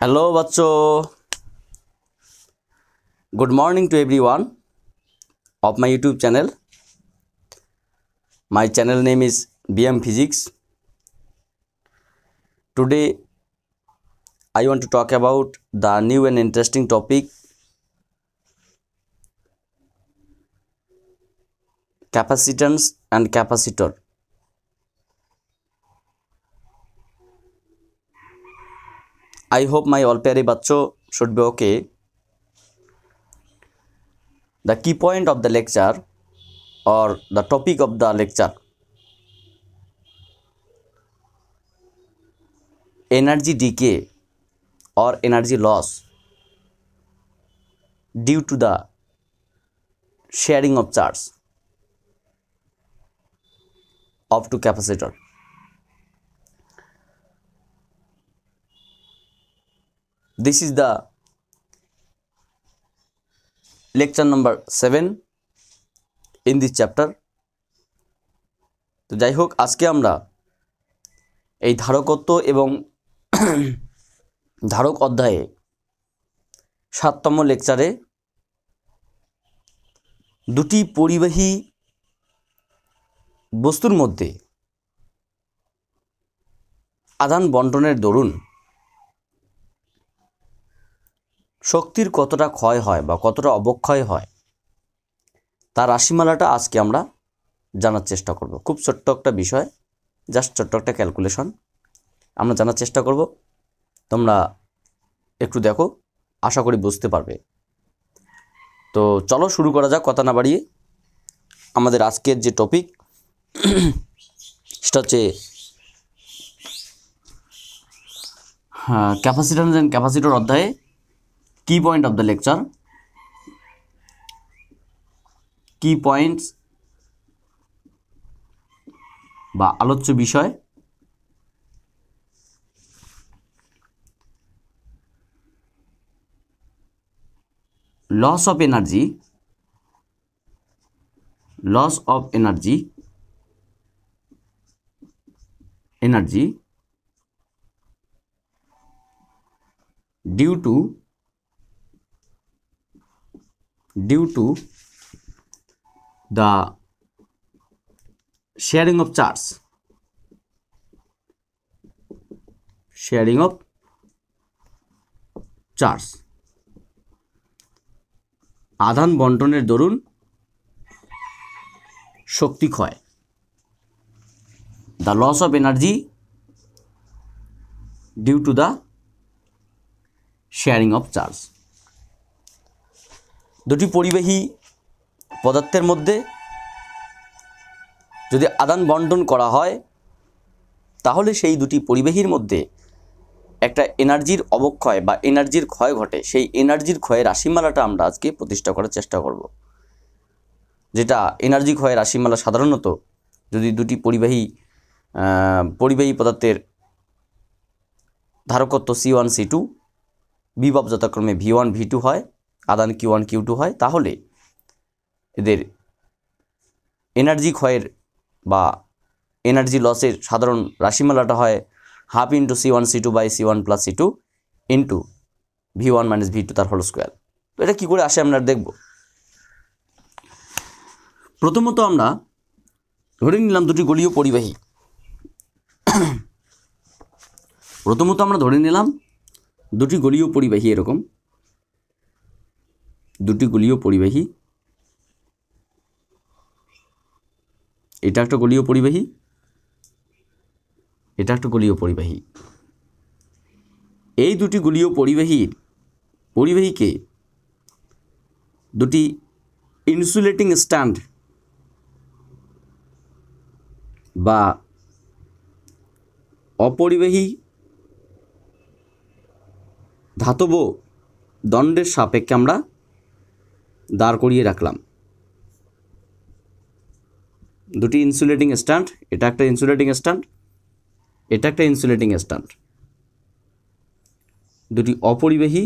Hello বাচ্চো good morning to everyone of my YouTube channel my channel name is BM physics today I want to talk about the new and interesting topic capacitance and capacitor I hope my all प्यारे बच्चों should be okay the key point of the lecture or the topic of the lecture energy decay or energy loss due to the sharing of charge up to capacitor this is the lecture number 7 in this chapter তো যাই হোক আজকে আমরা এই ধারকত্ব এবং ধারক অধ্যায়ে সাততম লেকচারে দুটি পরিবাহী বস্তুর মধ্যে আদান বন্টনের দরুন শক্তির কতটা ক্ষয় হয় বা কতটা অবক্ষয় হয় তার রাশিমালাটা আজকে আমরা জানার চেষ্টা করব খুব ছোট্ট একটা বিষয় জাস্ট ছোট্ট একটা ক্যালকুলেশন আমরা জানার চেষ্টা করব তোমরা একটু দেখো আশা করি বুঝতে পারবে তো চলো শুরু করা যাক কথা না বাড়িয়ে আমাদের আজকের যে টপিক সেটা হচ্ছে হ্যাঁ ক্যাপাসিটার ক্যাপাসিটর অধ্যায়ে key point of the lecture key points বা আলোচ্য বিষয় loss of energy loss of energy energy due to due to the sharing of charge sharing of charge আধান বন্টনের দরুন শক্তি ক্ষয় the loss of energy due to the sharing of charge দুটি পরিবাহী পদার্থের মধ্যে যদি আদান বন্টন করা হয় তাহলে সেই দুটি পরিবাহীর মধ্যে একটা এনার্জির অবক্ষয় বা এনার্জির ক্ষয় ঘটে সেই এনার্জির ক্ষয়ের রাশিমালাটা আমরা আজকে প্রতিষ্ঠা করার চেষ্টা করব যেটা এনার্জি ক্ষয়ের রাশিমালা সাধারণত যদি দুটি পরিবাহী পরিবাহী পদার্থের ধারকত্ব সি ওয়ান সি টু বিভব যথাক্রমে ভি ওয়ান ভি টু হয় আদান কিউ ওয়ান কিউ টু হয় তাহলে এদের এনার্জি ক্ষয়ের বা এনার্জি লসের সাধারণ রাশিমালাটা হয় half into C one C two by C one plus C two into V one minus V two তার হল স্কোয়ার তো এটা কী করে আসে আমরা দেখব প্রথমত আমরা ধরে নিলাম দুটি গলীয় পরিবাহী প্রথমত আমরা ধরে নিলাম দুটি গলীয় পরিবাহী এরকম দুটি গলীয় পরিবাহী এটা একটা গলীয় পরিবাহী এটা একটা গলীয় পরিবাহী এই দুটি গলীয় পরিবাহীর পরিবাহীকে দুটি ইনসুলেটিং স্ট্যান্ড বা অপরিবাহী ধাতব দণ্ডের সাপেক্ষে আমরা দাঁড় করিয়ে রাখলাম দুটি ইনসুলেটিং স্ট্যান্ড এটা একটা ইনসুলেটিং স্ট্যান্ড এটা একটা ইনসুলেটিং স্ট্যান্ড দুটি অপরিবেহী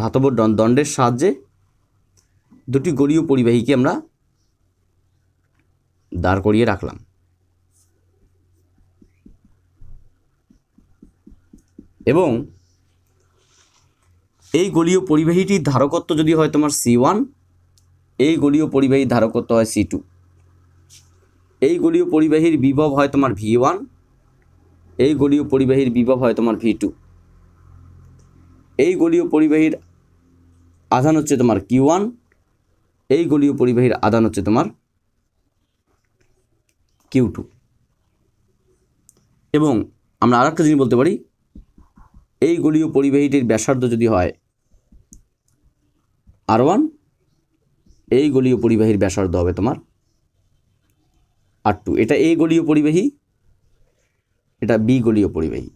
ধাতব দণ্ডের সাহায্যে দুটি গরীয় পরিবাহীকে আমরা দাঁড় করিয়ে রাখলাম এবং এই গলীয় পরিবাহীটির ধারকত্ব যদি হয় তোমার সি ওয়ান এই গলীয় পরিবাহীর ধারকত্ব হয় সি টু এই গলীয় পরিবাহীর বিভব হয় তোমার ভি ওয়ান এই গলীয় পরিবাহীর বিভব হয় তোমার ভি টু এই গলীয় পরিবাহীর আধান হচ্ছে তোমার কিউ ওয়ান এই গলীয় পরিবাহীর আধান হচ্ছে তোমার কিউ টু এবং আমরা আর একটা জিনিস বলতে পারি এই গলীয় পরিবাহীটির ব্যাসার্ধ যদি হয় আর ওয়ান এই গলীয় পরিবাহীর ব্যাসার্ধ হবে তোমার আর টু এটা এ গলীয় পরিবাহী এটা বি গলীয় পরিবাহী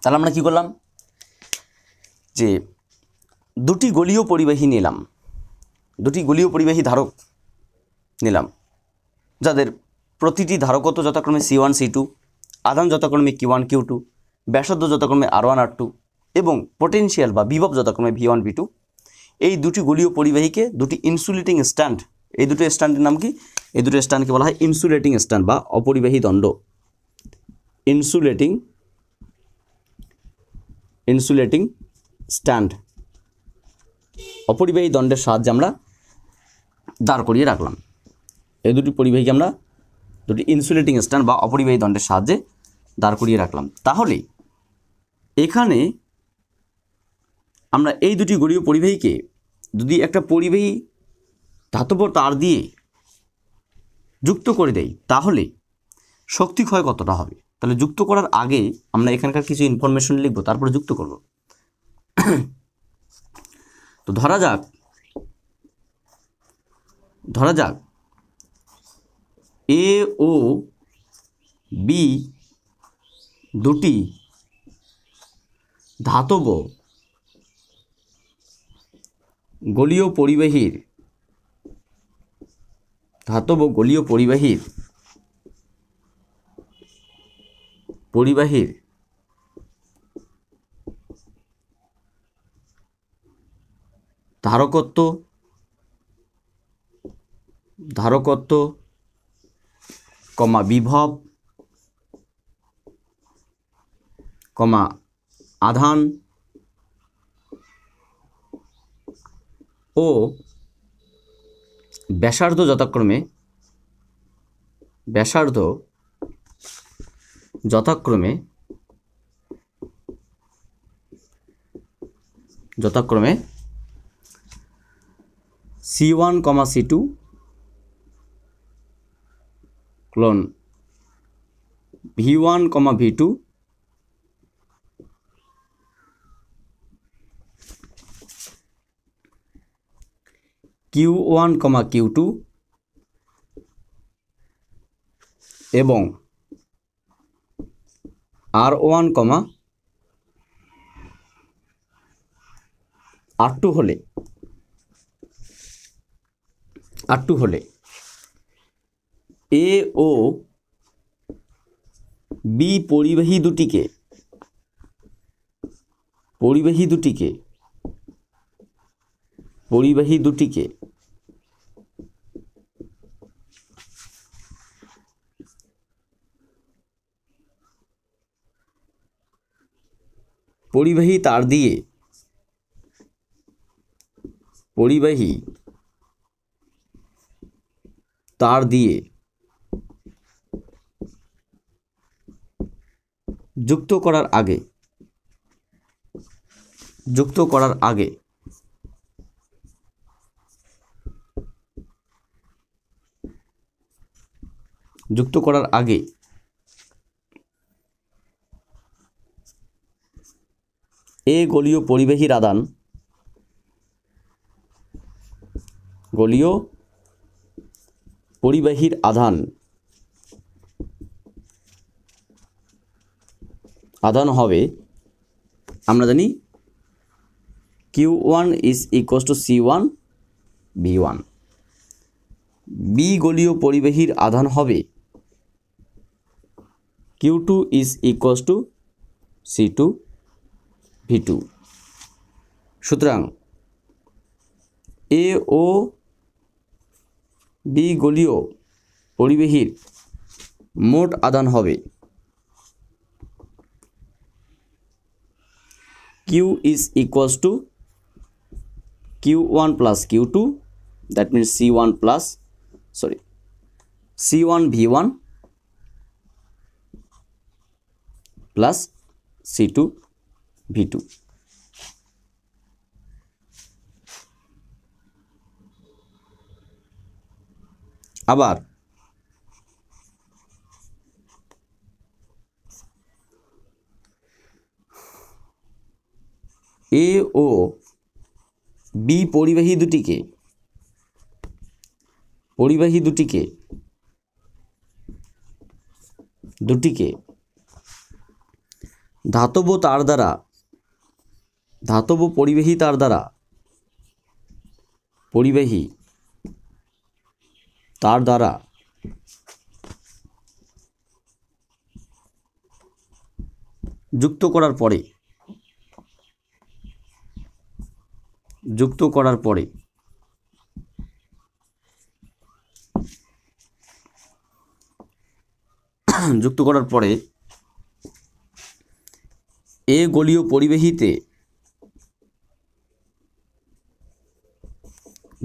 তাহলে আমরা কী করলাম যে দুটি গলীয় পরিবাহী নিলাম দুটি গলীয় পরিবাহী ধারক নিলাম যাদের প্রতিটি ধারকত যথাক্রমে সি ওয়ান সি টু আদান যথাক্রমে কিউ ওয়ান কিউ টু ব্যাসার্ধ যথাক্রমে আর ওয়ান আর টু এবং পোটেনশিয়াল বা বিভব যথাক্রমে ভি ওয়ান ভি টু এই দুটি গোলীয় পরিবাহীকে দুটি ইনসুলেটিং স্ট্যান্ড এই দুটো স্ট্যান্ডের নাম কি এই দুটো স্ট্যান্ডকে বলা হয় ইনসুলেটিং স্ট্যান্ড বা অপরিবাহী দণ্ড ইনসুলেটিং ইনসুলেটিং স্ট্যান্ড অপরিবাহী দণ্ডের সাহায্যে আমরা দাঁড় করিয়ে রাখলাম এই দুটি পরিবাহীকে আমরা দুটি ইনসুলেটিং স্ট্যান্ড বা অপরিবাহী দণ্ডের সাহায্যে দাঁড় করিয়ে রাখলাম তাহলে এখানে আমরা এই দুটি গরীয় পরিবাহীকে যদি একটা পরিবাহী ধাতব তার দিয়ে যুক্ত করে দেই তাহলে শক্তি ক্ষয় কতটা হবে তাহলে যুক্ত করার আগে আমরা এখানকার কিছু ইনফরমেশন লিখব তারপরে যুক্ত করব তো ধরা যাক ধরা যাক এ ও বি দুটি ধাতব গলীয় পরিবাহীর ধাতব গলীয় পরিবাহীর পরিবাহীর ধারকত্ব ধারকত্ব কমা বিভব কমা আধান ও ব্যাসার্ধ যথাক্রমে ব্যাসার্ধ যথাক্রমে যথাক্রমে C one comma C two ক্লোন V one comma V two Q one comma Q two এবং আর ওয়ান কমা আর টু হলে আর টু হলে এ ও বি পরিবাহী দুটিকে পরিবাহী দুটিকে পরিবাহী দুটিকে পরিবাহী তার দিয়ে পরিবাহী তার দিয়ে যুক্ত করার আগে যুক্ত করার আগে যুক্ত করার আগে এ গলীয় পরিবাহীর আদান গলীয় পরিবাহীর আধান আধান হবে আমরা জানি Q one is equals to C one V one B গলীয় পরিবাহীর আধান হবে Q two is Q2 to equals to V two সুতরাং এ ও বি গলীয় পরিবেহীর মোট আদান হবে Q is equals to Q one plus Q two that means C one plus sorry C one V one plus C two V two আবার A ও B পরিবাহী দুটিকে পরিবাহী দুটিকে দুটিকে ধাতব তার দ্বারা ধাতব পরিবেহী তার দ্বারা পরিবেহী তার দ্বারা যুক্ত করার পরে যুক্ত করার পরে যুক্ত করার পরে এ গলীয় পরিবেহিতে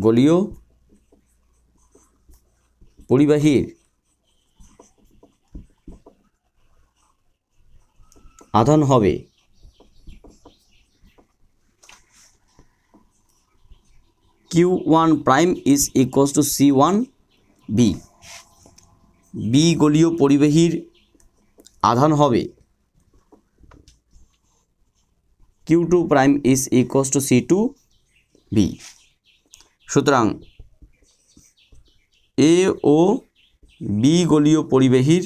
গলীয় পরিবাহীর আধান হবে Q one prime is equals to C one V B গলীয় পরিবাহীর আধান হবে Q two prime is prime to C two V সুতরাং এ ও বি গলীয় পরিবাহীর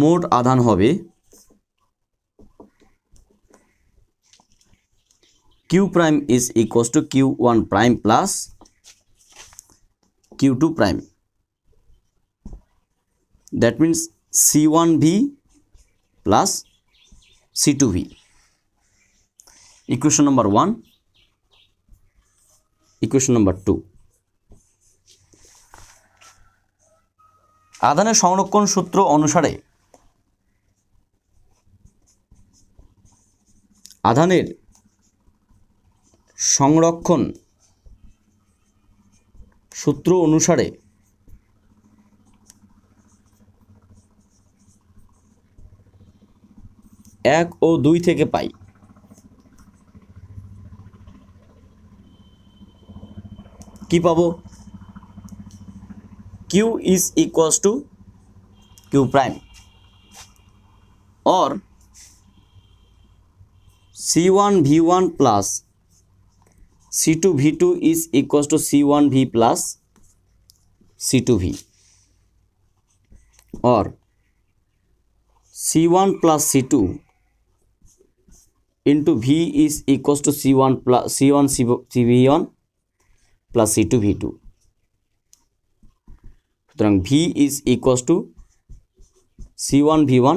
মোট আধান হবে Q prime is equals to Q one prime plus Q two prime that means C one V plus C two V equation number one equation number two আধানের সংরক্ষণ সূত্র অনুসারে আধানের সংরক্ষণ সূত্র অনুসারে এক ও দুই থেকে পাই কি পাবো Q is equals to Q prime or C one V one plus C two V two is equals to C one V plus C two V और C1 one plus C two into V is equals to C1 plus C1 CV1 plus C2 V2. সুতরাং V is equals to C1 V1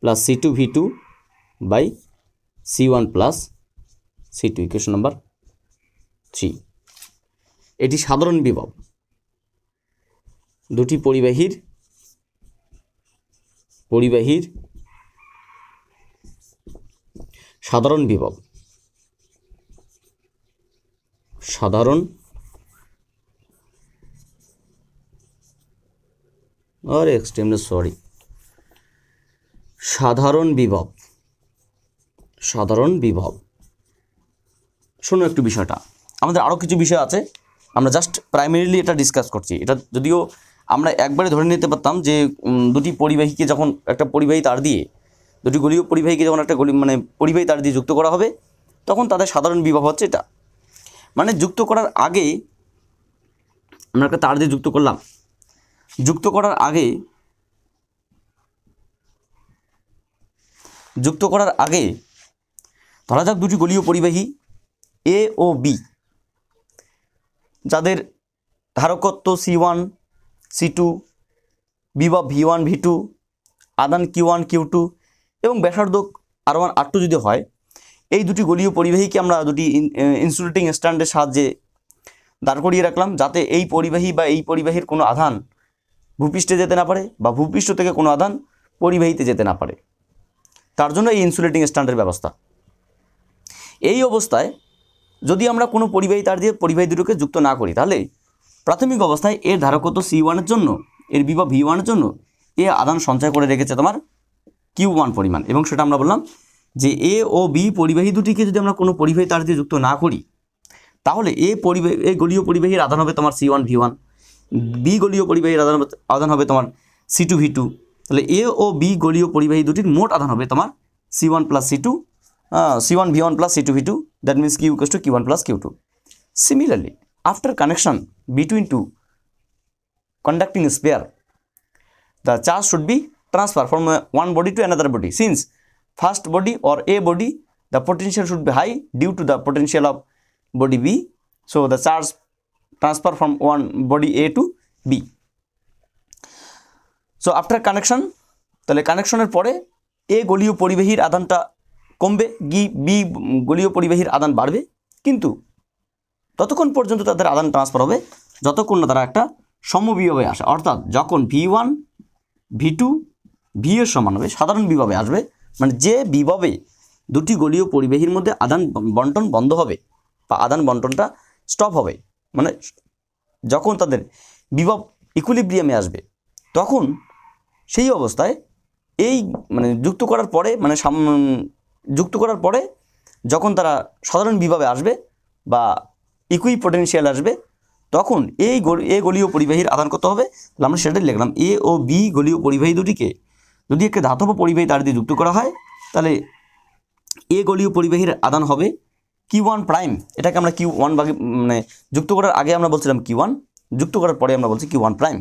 plus C2 V2 by C1 plus C2 equation number three এটি সাধারণ বিভব দুটি পরিবাহীর পরিবাহীর সাধারণ বিভব সাধারণ আর এক্সট্রিমলি সরি সাধারণ বিভব সাধারণ বিভব শোনো একটু বিষয়টা আমাদের আরও কিছু বিষয় আছে আমরা জাস্ট প্রাইমারিলি এটা ডিসকাস করছি এটা যদিও আমরা একবারে ধরে নিতে পারতাম যে দুটি পরিবাহীকে যখন একটা পরিবাহী তার দিয়ে দুটি গলীয় পরিবাহীকে যখন একটা গলি মানে পরিবাহী তার দিয়ে যুক্ত করা হবে তখন তাদের সাধারণ বিবাহ হচ্ছে এটা মানে যুক্ত করার আগে আমরা একটা তার দিয়ে যুক্ত করলাম যুক্ত করার আগে যুক্ত করার আগে ধরা যাক দুটি গলীয় পরিবাহী এ ও বি যাদের ধারকত্ব সি ওয়ান সি টু বিবা ভি ওয়ান ভি টু আদান কিউ ওয়ান কিউ টু এবং ব্যাসার্ধ আর ওয়ান আর টু যদি হয় এই দুটি গলীয় পরিবাহীকে আমরা দুটি ইনসুলেটিং স্ট্যান্ডের সাহায্যে দাঁড় করিয়ে রাখলাম যাতে এই পরিবাহী বা এই পরিবাহীর কোনো আধান ভূপৃষ্ঠে যেতে না পারে বা ভূপৃষ্ঠ থেকে কোনো আধান পরিবাহীতে যেতে না পারে তার জন্য এই ইনসুলেটিং স্ট্যান্ডের ব্যবস্থা এই অবস্থায় যদি আমরা কোনো পরিবাহী তার দিয়ে পরিবাহী দুটোকে যুক্ত না করি তাহলে প্রাথমিক অবস্থায় এর ধারকত্ব সি ওয়ানের জন্য এর বিবাহ ভি ওয়ানের জন্য এ আদান সঞ্চয় করে রেখেছে তোমার কিউ ওয়ান পরিমাণ এবং সেটা আমরা বললাম যে এ ও বি পরিবাহী দুটিকে যদি আমরা কোনো পরিবাহী তার দিয়ে যুক্ত না করি তাহলে এ পরিবাহী এ গলীয় পরিবাহীর আদান হবে তোমার C one V one B গলীয় পরিবাহীর আদান আদান হবে তোমার সি টু ভি টু তাহলে এ ও বি গলীয় পরিবাহী দুটির মোট আদান হবে তোমার C one plus C two C one V one plus C two V two that means Q equals to Q one plus Q two similarly after connection between two conducting sphere the charge should be transfer from one body to another body since first body or a body the potential should be high due to the potential of body b so the charge transfer from one body a to b so after connection তাহলে কানেকশনের পরে এ গলীয় পরিবাহীর আদানটা কমবে গি B গলীয় পরিবাহীর আদান বাড়বে কিন্তু ততক্ষণ পর্যন্ত তাদের আদান ট্রান্সফার হবে যতক্ষণ না তারা একটা সমবিভবে আসে অর্থাৎ যখন ভি ওয়ান ভি টু ভিএর সমান হবে সাধারণ বিভাবে আসবে মানে যে বিভবে দুটি গলীয় পরিবেহীর মধ্যে আদান বন্টন বন্ধ হবে বা আদান বন্টনটা স্টপ হবে মানে যখন তাদের বিভব ইকুলিব্রিয়ামে আসবে তখন সেই অবস্থায় এই মানে যুক্ত করার পরে মানে যুক্ত করার পরে যখন তারা সাধারণ বিভাবে আসবে বা ইকুই পটেন্সিয়াল আসবে তখন এই এ গলীয় পরিবাহীর আদান কত হবে তাহলে আমরা সেটাই লিখলাম এ ও বি গলীয় পরিবাহী দুটিকে যদি একটি ধাতব পরিবাহী তার দিয়ে যুক্ত করা হয় তাহলে এ গলীয় পরিবাহীর আদান হবে কিউ ওয়ান প্রাইম এটাকে আমরা কিউ ওয়ান বাকি মানে যুক্ত করার আগে আমরা বলছিলাম কি ওয়ান যুক্ত করার পরে আমরা বলছি কিউ ওয়ান প্রাইম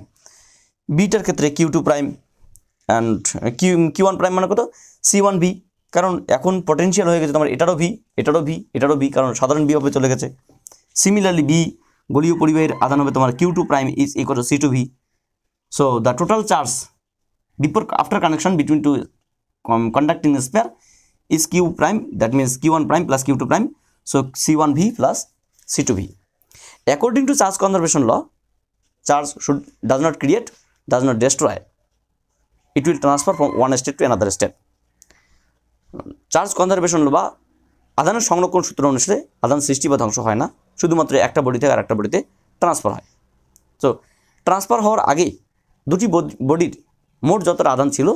বিটার ক্ষেত্রে Q two prime and Q কি ওয়ান প্রাইম মানে কত সি ওয়ান বি কারণ এখন পটেনশিয়াল হয়ে গেছে তোমার এটারও ভি এটারও ভি এটারও ভি কারণ সাধারণ বিভাবে চলে গেছে সিমিলারলি বি গলীয় পরিবাহের আদান হবে তোমার কিউ টু প্রাইম ইজ ইকো C two V so the total charge before after connection between two um, conducting sphere is q prime that means q1 prime plus q2 prime so c1v plus c2v according to charge conservation law charge should does not create does not destroy it will transfer from one state to another state charge conservation law আধানের সংরক্ষণ সূত্র অনুসারে আধান সৃষ্টি বা ধ্বংস হয় না শুধুমাত্র একটা বডি থেকে আর একটা বডিতে ট্রান্সফার হয় তো ট্রান্সফার হওয়ার আগে দুটি বডির মোট যতটা আদান ছিল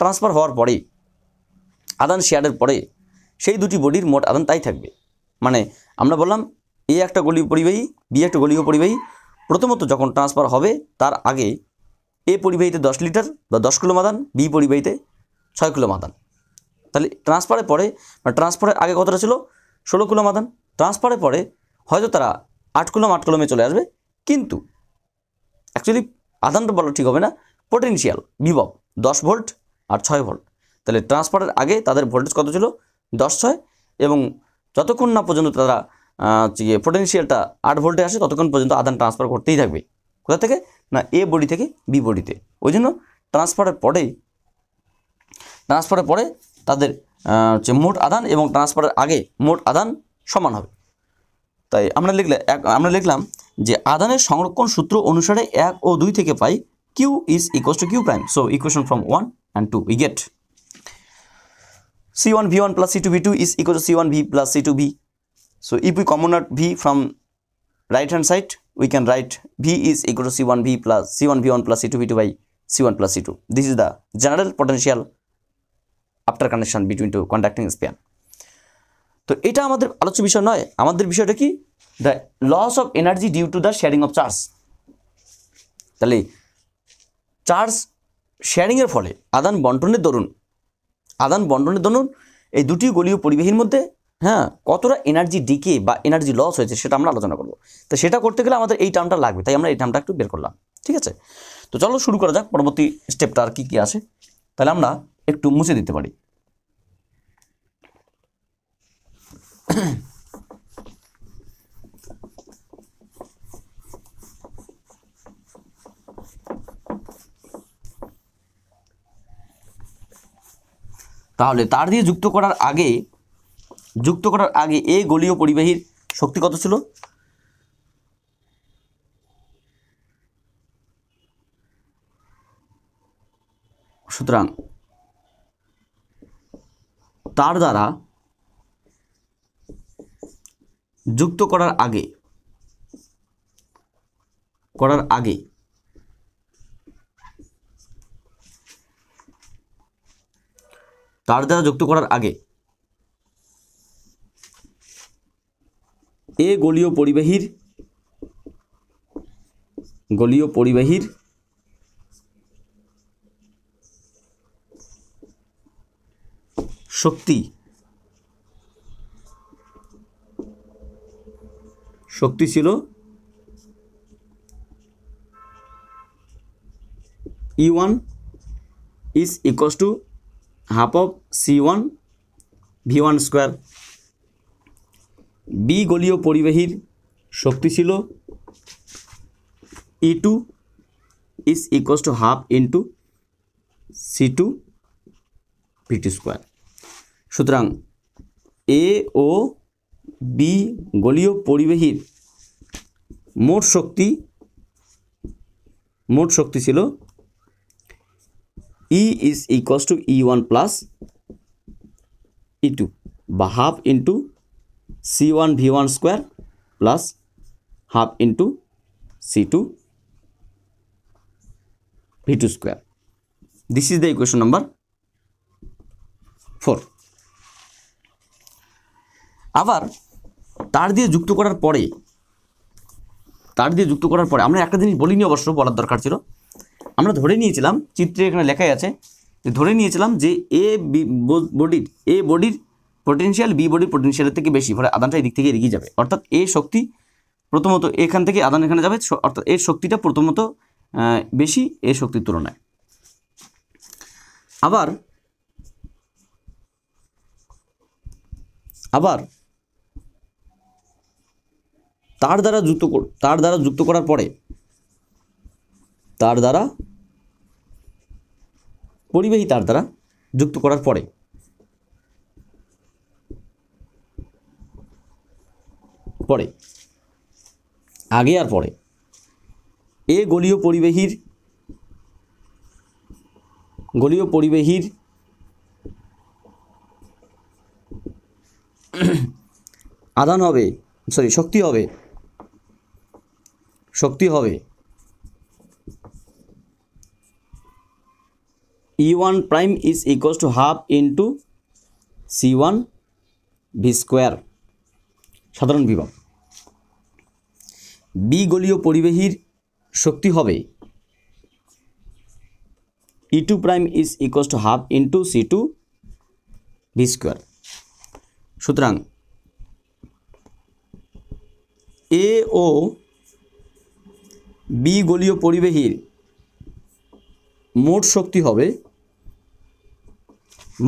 ট্রান্সফার হওয়ার পরে আদান শেয়ারের পরে সেই দুটি বডির মোট আদান তাই থাকবে মানে আমরা বললাম এ একটা গলীয় পরিবাহী বি একটা গলীয় পরিবাহী প্রথমত যখন ট্রান্সফার হবে তার আগে এ পরিবাহীতে দশ লিটার বা দশ কিলো মাদান বি পরিবাহীতে ছয় কিলো মাদান তাহলে ট্রান্সফারের পরে মানে ট্রান্সফারের আগে কতটা ছিল ষোলো কিলো মাদান ট্রান্সফারের পরে হয়তো তারা আট কিলোম আট কিলোমে চলে আসবে কিন্তু অ্যাকচুয়ালি আদানটা বলা ঠিক হবে না পোটেনশিয়াল বিভব দশ ভোল্ট আর ছয় ভোল্ট তাহলে ট্রান্সফারের আগে তাদের ভোল্টেজ কত ছিল দশ ছয় এবং যতক্ষণ না পর্যন্ত তারা পোটেনশিয়ালটা ইয়ে আট ভোল্টে আসে ততক্ষণ পর্যন্ত আদান ট্রান্সফার করতেই থাকবে কোথা থেকে না এ বডি থেকে বি বডিতে ওই জন্য ট্রান্সফারের পরেই ট্রান্সফারের পরে তাদের যে মোট আদান এবং ট্রান্সফারের আগে মোট আদান সমান হবে তাই আমরা লিখলে আমরা লিখলাম যে আদানের সংরক্ষণ সূত্র অনুসারে এক ও দুই থেকে পাই q is equals to q prime. So equation from 1 and 2 we get c1 v1 plus c2 v2 is equal to c1 v plus c2 v. So if we common out v from right hand side we can write v is equal to c1 v plus c1 v1 plus c2 v2 by c1 plus c2. This is the general potential after connection between two conducting span. তো এটা আমাদের আলোচ্য বিষয় নয় আমাদের বিষয়টা কি the loss of energy due to the sharing of charge তাহলে চার্জ শেয়ারিংয়ের ফলে আদান বন্টনের দরুন আদান বন্টনের দরুন এই দুটি গলীয় পরিবাহীর মধ্যে হ্যাঁ কতটা এনার্জি ডিকে বা এনার্জি লস হয়েছে সেটা আমরা আলোচনা করব তো সেটা করতে গেলে আমাদের এই টার্মটা লাগবে তাই আমরা এই টার্মটা একটু বের করলাম ঠিক আছে তো চলো শুরু করা যাক পরবর্তী স্টেপটা আর কী কী আছে তাহলে আমরা একটু মুছে দিতে পারি তাহলে তার দিয়ে যুক্ত করার আগে যুক্ত করার আগে এ গলীয় পরিবাহীর শক্তি কত ছিল সুতরাং তার দ্বারা যুক্ত করার আগে করার আগে তার দ্বারা যুক্ত করার আগে এ গলীয় পরিবাহীর গলীয় পরিবাহীর শক্তি শক্তি ছিল E one is equals to half of C one V one square B গলীয় পরিবাহীর শক্তি ছিল E two is equals to half into C two V two square সুতরাং এ ও বি গলীয় পরিবাহীর মোট শক্তি মোট শক্তি ছিল E is equals to E one plus E two বা half into C one V one square plus half into C two V two square this is the equation number four আবার তার দিয়ে যুক্ত করার পরে তার দিয়ে যুক্ত করার পরে আমরা একটা জিনিস বলিনি অবশ্য বলার দরকার ছিল আমরা ধরে নিয়েছিলাম চিত্রে এখানে লেখাই আছে ধরে নিয়েছিলাম যে এ বি বডির এ বডির পোটেনশিয়াল বি বডির পোটেনশিয়ালের থেকে বেশি ফলে আদানটা এদিক থেকে এগিয়ে যাবে অর্থাৎ এ শক্তি প্রথমত এখান থেকে আদান এখানে যাবে অর্থাৎ এর শক্তিটা প্রথমত বেশি এ শক্তির তুলনায় আবার আবার তার দ্বারা যুক্ত তার দ্বারা যুক্ত করার পরে তার দ্বারা পরিবাহী তার দ্বারা যুক্ত করার পরে পরে আগে আর পরে এ গলীয় পরিবাহীর গলীয় পরিবাহীর আদান হবে সরি শক্তি হবে শক্তি হবে E one prime is equals to half into C one V square সাধারণ বিভব বি গলীয় পরিবেহীর শক্তি হবে E two prime is equals to half into C two V square সুতরাং এ ও বি গলীয় পরিবেহীর মোট শক্তি হবে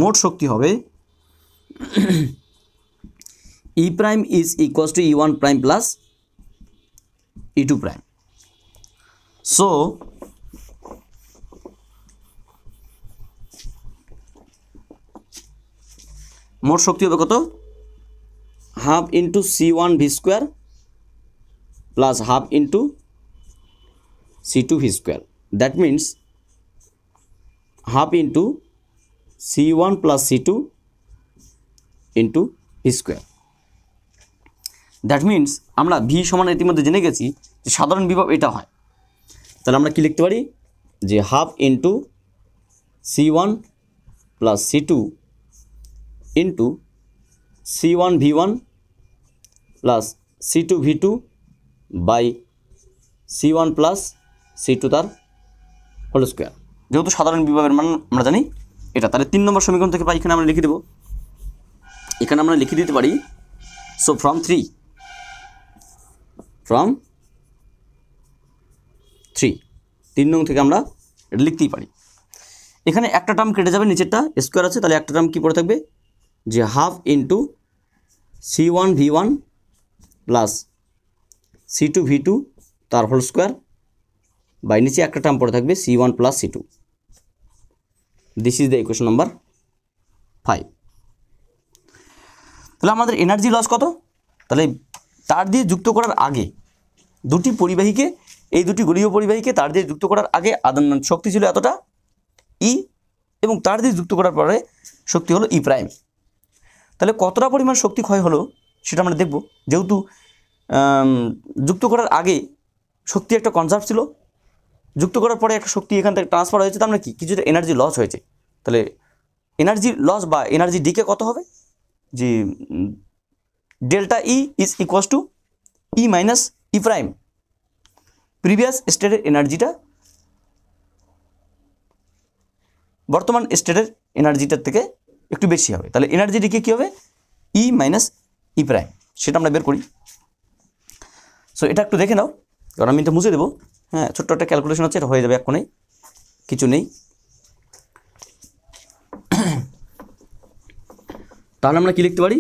মোট শক্তি হবে E prime is equals to E one prime plus E two prime so মোট শক্তি হবে কত half into C one V square plus half into C two V square that means half into C one plus C two into V square that means আমরা V সমান ইতিমধ্যে জেনে গেছি যে সাধারণ বিভব এটা হয় তাহলে আমরা কি লিখতে পারি যে half into C one plus C two into C one V one plus C two V two by C one plus C two তার হোল স্কোয়ার যেহেতু সাধারণ বিভাগের মান আমরা জানি এটা তাহলে তিন নম্বর সমীকরণ থেকে পাই এখানে আমরা লিখে দেবো এখানে আমরা লিখে দিতে পারি so from three from three তিন নং থেকে আমরা এটা লিখতেই পারি এখানে একটা টার্ম কেটে যাবে নিচেরটা স্কোয়ার আছে তাহলে একটা টার্ম কী পড়ে থাকবে যে half into C one V one plus C two V two তার হোল স্কোয়ার বাই নিচে একটা টার্ম পড়ে থাকবে C one plus C two this is the equation number five তাহলে আমাদের এনার্জি লস কত তাহলে তার দিয়ে যুক্ত করার আগে দুটি পরিবাহীকে এই দুটি গলীয় পরিবাহীকে তার দিয়ে যুক্ত করার আগে আদান শক্তি ছিল এতটা ই e এবং তার দিয়ে যুক্ত করার পরে শক্তি হলো ই e প্রাইম তাহলে কতটা পরিমাণ শক্তি ক্ষয় হলো সেটা আমরা দেখব যেহেতু যুক্ত করার আগে শক্তি একটা কনজার্ভ ছিল যুক্ত করার পরে একটা শক্তি এখান থেকে ট্রান্সফার হয়েছে তার মানে কি কিছুটা এনার্জি লস হয়েছে তাহলে এনার্জি লস বা এনার্জি ডিকে কত হবে যে delta E is equals to E minus E prime previous স্টেটের এনার্জিটা বর্তমান স্টেটের এনার্জিটার থেকে একটু বেশি হবে তাহলে এনার্জি ডিকে কী হবে ই মাইনাস ই প্রাইম সেটা আমরা বের করি সো এটা একটু দেখে নাও কারণ আমি এটা মুছে দেবো হ্যাঁ ছোট্ট একটা ক্যালকুলেশন হচ্ছে এটা হয়ে যাবে এক্ষণেই কিছু নেই তাহলে আমরা কি লিখতে পারি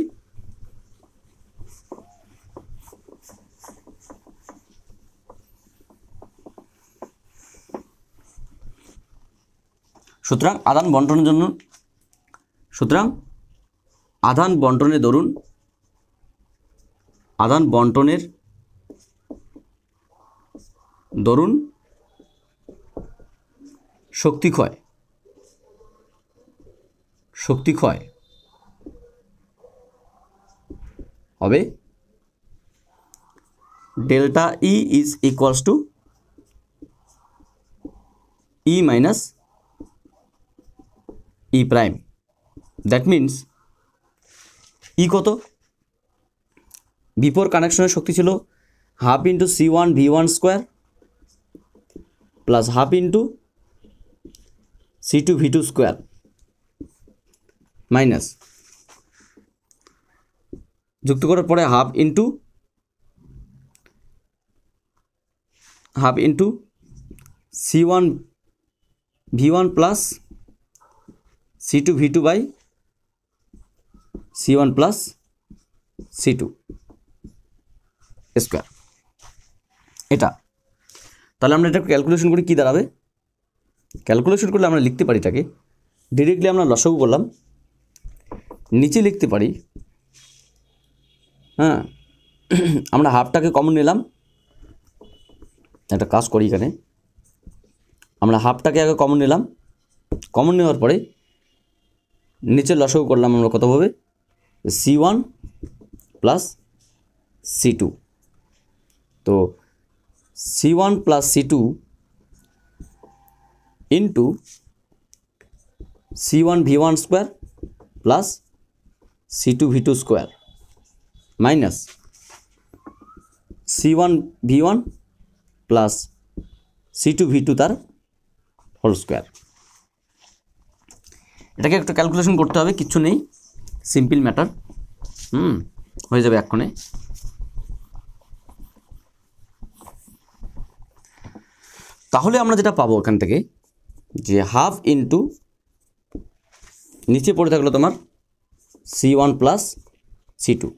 সুতরাং আদান বন্টনের জন্য সুতরাং আদান বন্টনের দরুন আদান বন্টনের দরুন শক্তি ক্ষয় শক্তি ক্ষয় হবে delta E is equals to E minus E prime that means E কত বিপোর কানেকশনের শক্তি ছিল half into C one V one square plus half into C two V two square minus যুক্ত করার পরে half into half into C one V one plus C two V two by C one plus C two square এটা তাহলে আমরা এটা calculation করে কী দাঁড়াবে calculation করলে আমরা লিখতে পারি এটাকে ডিরেক্টলি আমরা লসাগু করলাম নিচে লিখতে পারি হ্যাঁ আমরা হাফটাকে কমন নিলাম একটা কাজ করি এখানে আমরা হাফটাকে আগে কমন নিলাম কমন নেওয়ার পরে নিচে লসও করলাম আমরা কতভাবে C one plus C two তো C one plus C two into C one V one square plus C two V two square minus C one V one plus C two V two তার whole square এটাকে একটা calculation করতে হবে কিচ্ছু নেই simple matter হুম হয়ে যাবে এক্ষণে তাহলে আমরা যেটা পাবো এখান থেকে যে হাফ ইন্টু নিচে পড়ে থাকলো তোমার C one plus C two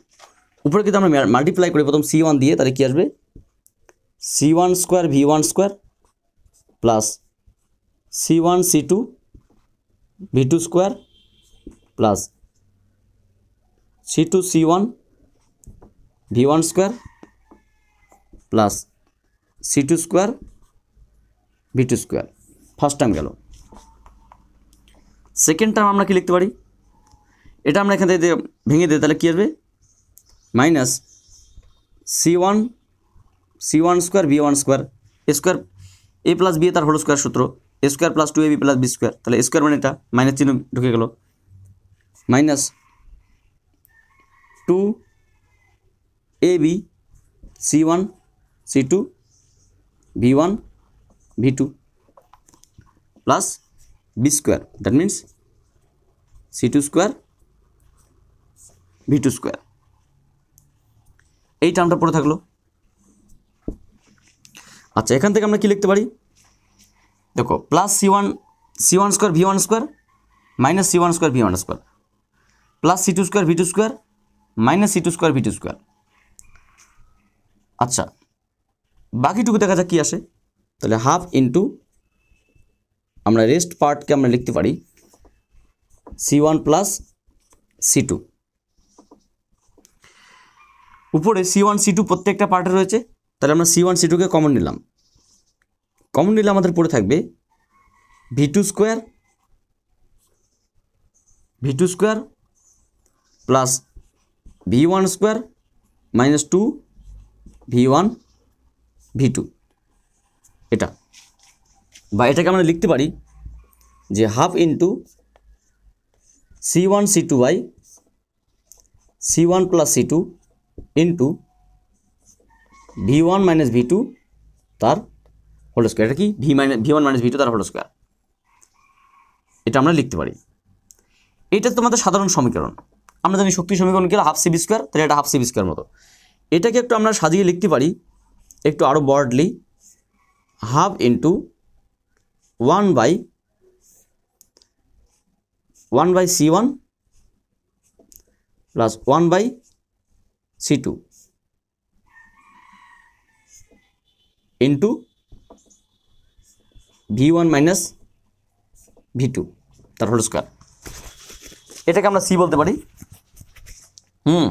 উপরে কিন্তু আমরা মাল্টিপ্লাই করি প্রথম সি ওয়ান দিয়ে তাহলে কী আসবে C one square V one square plus C one C two V two square plus C two C one V one square plus C two square V two square first term গেল second term আমরা কি লিখতে পারি এটা আমরা এখান থেকে ভেঙে দিই তাহলে কী আসবে minus C one C one square V one square A square A plus B তার হোল স্কোয়ার সূত্র A square plus two A B plus B square তাহলে স্কোয়ার মানে এটা মাইনাস চিহ্ন ঢুকে গেল minus two A B C one C two V one V two plus B square that means C two square V two square এই টার্মটা পড়ে থাকলো আচ্ছা এখান থেকে আমরা কি লিখতে পারি দেখো plus C one C one square V one square minus C one square V one square plus C two square V two square minus C two square V two square আচ্ছা বাকিটুকু দেখা যাক কী আসে তাহলে হাফ ইন্টু আমরা rest পার্টকে আমরা লিখতে পারি C one plus C two উপরে সি ওয়ান সি টু প্রত্যেকটা পার্টে রয়েছে তাহলে আমরা সি ওয়ান সি টুকে কমন নিলাম কমন নিলে আমাদের পড়ে থাকবে V two square V two square plus V one square minus two V one V two এটা বা এটাকে আমরা লিখতে পারি যে half into C one C two by C one plus C two into V one minus V two তার whole square এটা কি V minus V one minus V two তার হোল স্কোয়ার এটা আমরা লিখতে পারি এটা তোমাদের সাধারণ সমীকরণ আমরা জানি শক্তি সমীকরণ কি হাফ সিবি স্কোয়ার তাহলে এটা হাফ সিবি স্কোয়ার মতো এটাকে একটু আমরা সাজিয়ে লিখতে পারি একটু আরও broadly half into one by one by C one plus one by C two into V one minus V two তার হোল স্কোয়ার এটাকে আমরা সি বলতে পারি হুম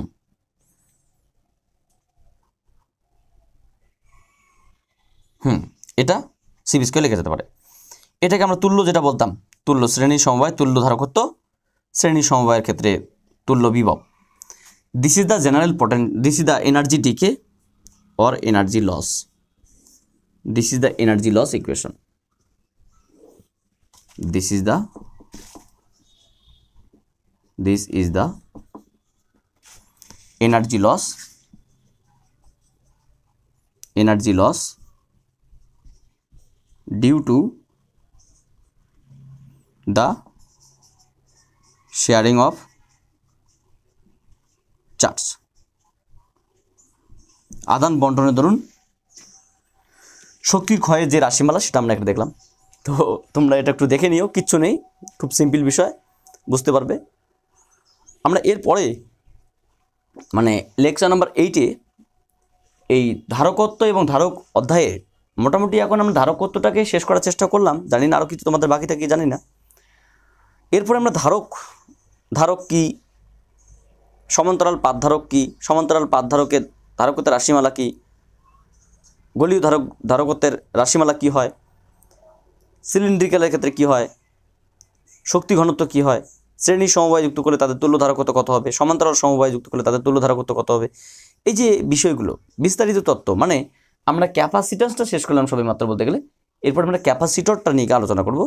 হুম এটা সি স্কোয়ার লেখা যেতে পারে এটাকে আমরা তুল্য যেটা বলতাম তুল্য শ্রেণী সমবায় তুল্য ধারকত্ব শ্রেণী সমবায়ের ক্ষেত্রে তুল্য বিভব this is the general potent this is the energy decay or energy loss this is the energy loss equation this is the this is the energy loss energy loss due to the sharing of charge আদান বন্টনের ধরুন শক্তি ক্ষয়ের যে রাশিমালা সেটা আমরা একটা দেখলাম তো তোমরা এটা একটু দেখে নিও কিচ্ছু নেই খুব সিম্পল বিষয় বুঝতে পারবে আমরা এরপরে মানে লেকচার নাম্বার এইটে এই ধারকত্ব এবং ধারক অধ্যায়ে মোটামুটি এখন আমরা ধারকত্বটাকে শেষ করার চেষ্টা করলাম জানি না আরও কিছু তোমাদের বাকি থাকে জানি না এরপরে আমরা ধারক ধারক কি সমান্তরাল পাতধারক কি সমান্তরাল পাতধারকের ধারকতের রাশিমালা কি গলীয় ধারক ধারকত্বের রাশিমালা কি হয় সিলিন্ড্রিক্যালের ক্ষেত্রে কি হয় শক্তি ঘনত্ব কি হয় শ্রেণী সমবায় যুক্ত করলে তাদের তুল্য ধারকত্ব কত হবে সমান্তরাল সমবায় যুক্ত করলে তাদের তুল্য ধারকত্ব কত হবে এই যে বিষয়গুলো বিস্তারিত তত্ত্ব মানে আমরা ক্যাপাসিট্যান্সটা শেষ করলাম সবাই মাত্র বলতে গেলে এরপর আমরা ক্যাপাসিটরটা নিয়ে আলোচনা করব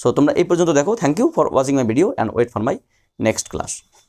সো তোমরা এই পর্যন্ত দেখো thank you for watching my video and wait for my next class